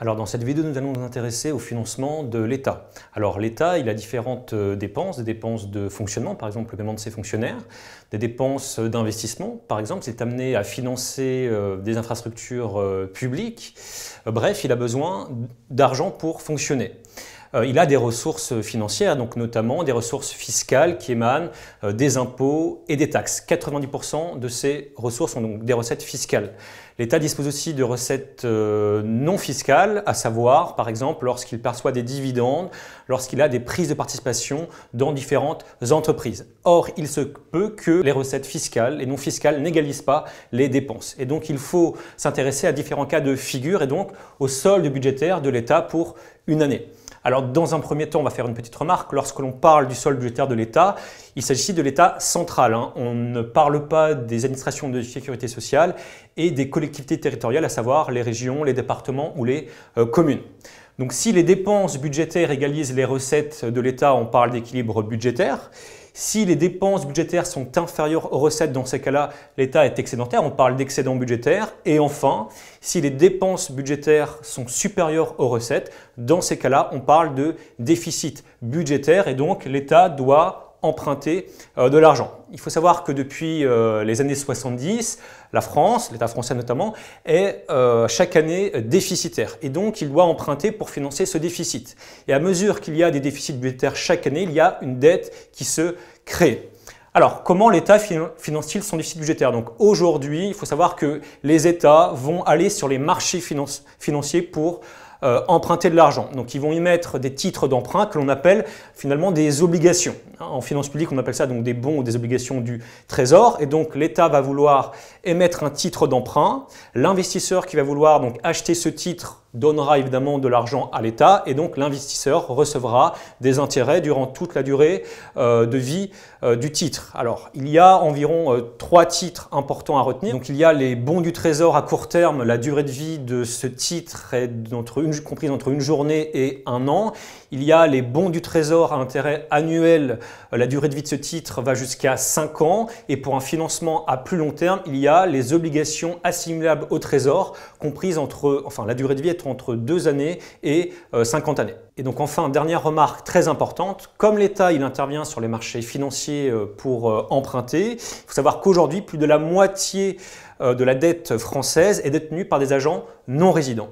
Alors dans cette vidéo, nous allons nous intéresser au financement de l'État. Alors l'État, il a différentes euh, dépenses, des dépenses de fonctionnement, par exemple le paiement de ses fonctionnaires, des dépenses euh, d'investissement, par exemple, c'est amené à financer euh, des infrastructures publiques. Bref, il a besoin d'argent pour fonctionner. Euh, il a des ressources financières, donc notamment des ressources fiscales qui émanent euh, des impôts et des taxes. 90% de ces ressources sont donc des recettes fiscales. L'État dispose aussi de recettes euh, non fiscales, à savoir par exemple lorsqu'il perçoit des dividendes, lorsqu'il a des prises de participation dans différentes entreprises. Or, il se peut que les recettes fiscales et non fiscales n'égalisent pas les dépenses. Et donc, il faut s'intéresser à différents cas de figure et donc au solde budgétaire de l'État pour une année. Alors dans un premier temps, on va faire une petite remarque. Lorsque l'on parle du sol budgétaire de l'État, il s'agit de l'État central. Hein. On ne parle pas des administrations de sécurité sociale et des collectivités territoriales, à savoir les régions, les départements ou les euh, communes. Donc si les dépenses budgétaires égalisent les recettes de l'État, on parle d'équilibre budgétaire. Si les dépenses budgétaires sont inférieures aux recettes, dans ces cas-là, l'État est excédentaire, on parle d'excédent budgétaire. Et enfin, si les dépenses budgétaires sont supérieures aux recettes, dans ces cas-là, on parle de déficit budgétaire et donc l'État doit emprunter euh, de l'argent. Il faut savoir que depuis euh, les années 70, la France, l'État français notamment, est euh, chaque année déficitaire. Et donc, il doit emprunter pour financer ce déficit. Et à mesure qu'il y a des déficits budgétaires chaque année, il y a une dette qui se crée. Alors, comment l'État finance-t-il son déficit budgétaire Donc aujourd'hui, il faut savoir que les États vont aller sur les marchés financiers pour euh, emprunter de l'argent. Donc ils vont y mettre des titres d'emprunt que l'on appelle finalement des obligations. Hein, en finance publique on appelle ça donc des bons ou des obligations du trésor. Et donc l'État va vouloir émettre un titre d'emprunt. L'investisseur qui va vouloir donc acheter ce titre donnera évidemment de l'argent à l'État et donc l'investisseur recevra des intérêts durant toute la durée euh, de vie euh, du titre. Alors il y a environ euh, trois titres importants à retenir. Donc il y a les bons du trésor à court terme, la durée de vie de ce titre est une, comprise entre une journée et un an. Il y a les bons du trésor à intérêt annuel, la durée de vie de ce titre va jusqu'à 5 ans et pour un financement à plus long terme, il y a les obligations assimilables au trésor comprises entre, enfin la durée de vie est entre deux années et 50 euh, années. Et donc enfin, dernière remarque très importante, comme l'État il intervient sur les marchés financiers euh, pour euh, emprunter, il faut savoir qu'aujourd'hui, plus de la moitié de la dette française est détenue par des agents non résidents.